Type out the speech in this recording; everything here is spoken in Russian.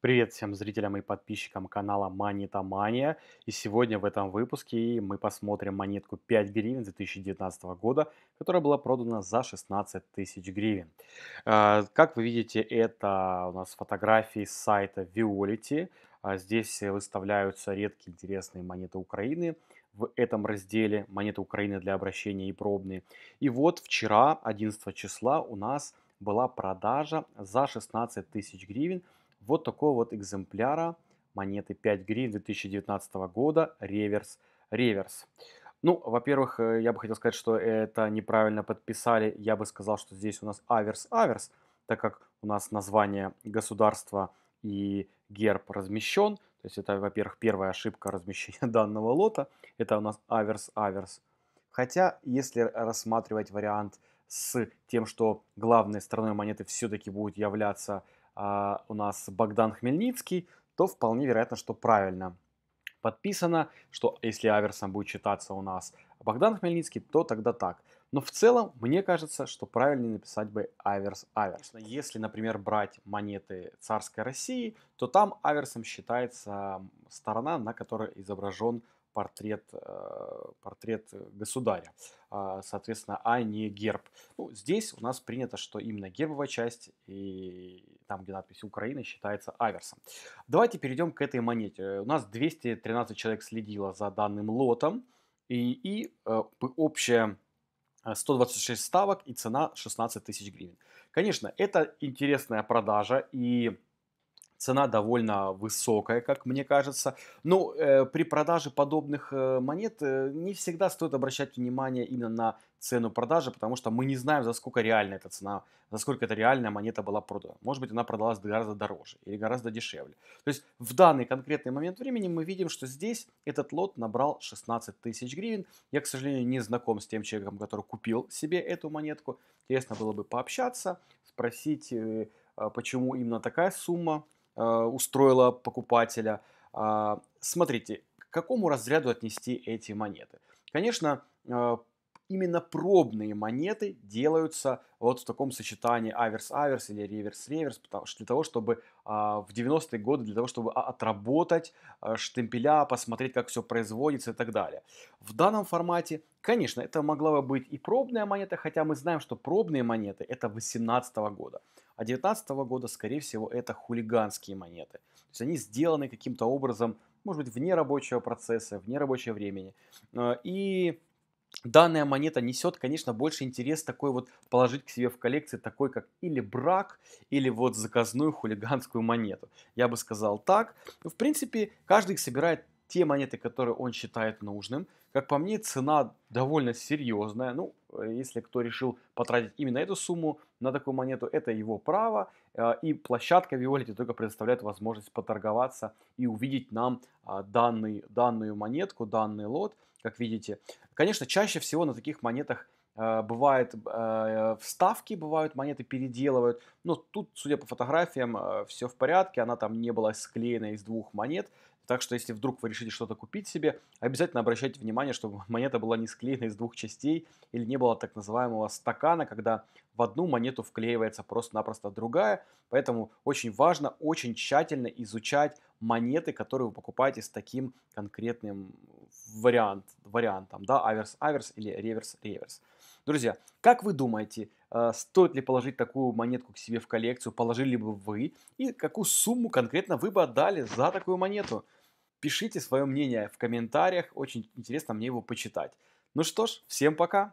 Привет всем зрителям и подписчикам канала Монета Мания. И сегодня в этом выпуске мы посмотрим монетку 5 гривен 2019 года, которая была продана за 16 тысяч гривен. А, как вы видите, это у нас фотографии с сайта Violity. А, здесь выставляются редкие интересные монеты Украины в этом разделе «Монеты Украины для обращения и пробные». И вот вчера, 11 числа, у нас была продажа за 16 тысяч гривен – вот такого вот экземпляра монеты 5 гривен 2019 года реверс реверс. Ну, во-первых, э, я бы хотел сказать, что это неправильно подписали. Я бы сказал, что здесь у нас аверс-аверс, так как у нас название государства и герб размещен. То есть это, во-первых, первая ошибка размещения данного лота. Это у нас аверс-аверс. Хотя, если рассматривать вариант с тем, что главной стороной монеты все-таки будет являться а, у нас Богдан Хмельницкий, то вполне вероятно, что правильно подписано, что если аверсом будет читаться у нас Богдан Хмельницкий, то тогда так. Но в целом, мне кажется, что правильнее написать бы аверс аверс. Если, например, брать монеты царской России, то там аверсом считается сторона, на которой изображен портрет, э, портрет государя, а, соответственно, а не герб. Ну, здесь у нас принято, что именно гербовая часть и там, где надпись «Украина» считается аверсом. Давайте перейдем к этой монете. У нас 213 человек следило за данным лотом, и, и э, общая 126 э, ставок и цена 16 тысяч гривен. Конечно, это интересная продажа, и Цена довольно высокая, как мне кажется. Но ну, э, при продаже подобных э, монет э, не всегда стоит обращать внимание именно на цену продажи, потому что мы не знаем, за сколько реально эта цена, за сколько эта реальная монета была продана. Может быть, она продалась гораздо дороже или гораздо дешевле. То есть в данный конкретный момент времени мы видим, что здесь этот лот набрал 16 тысяч гривен. Я, к сожалению, не знаком с тем человеком, который купил себе эту монетку. Интересно было бы пообщаться, спросить, э, а почему именно такая сумма а, устроила покупателя. А, смотрите, к какому разряду отнести эти монеты? Конечно, а, именно пробные монеты делаются вот в таком сочетании аверс-аверс или реверс-реверс, для того, чтобы в 90-е годы, для того, чтобы отработать штемпеля, посмотреть, как все производится и так далее. В данном формате, конечно, это могла бы быть и пробная монета, хотя мы знаем, что пробные монеты это 18 года. А 2019 года, скорее всего, это хулиганские монеты. То есть они сделаны каким-то образом, может быть, вне рабочего процесса, вне рабочего времени. Э, и данная монета несет, конечно, больше интерес такой вот положить к себе в коллекции, такой как или брак, или вот заказную хулиганскую монету. Я бы сказал так. Ну, в принципе, каждый собирает те монеты, которые он считает нужным. Как по мне, цена довольно серьезная. Ну, Э, если кто решил потратить именно эту сумму на такую монету, это его право. Э, и площадка Виолити только предоставляет возможность поторговаться и увидеть нам а, данный, данную монетку, данный лот, как видите. Конечно, чаще всего на таких монетах Э, бывают э, вставки, бывают монеты переделывают. Но тут, судя по фотографиям, э, все в порядке, она там не была склеена из двух монет. Так что, если вдруг вы решите что-то купить себе, обязательно обращайте внимание, чтобы монета была не склеена из двух частей или не было так называемого стакана, когда в одну монету вклеивается просто-напросто другая. Поэтому очень важно, очень тщательно изучать монеты, которые вы покупаете с таким конкретным вариант, вариантам, да, аверс-аверс или реверс-реверс. Друзья, как вы думаете, э, стоит ли положить такую монетку к себе в коллекцию, положили бы вы, и какую сумму конкретно вы бы отдали за такую монету? Пишите свое мнение в комментариях, очень интересно мне его почитать. Ну что ж, всем пока!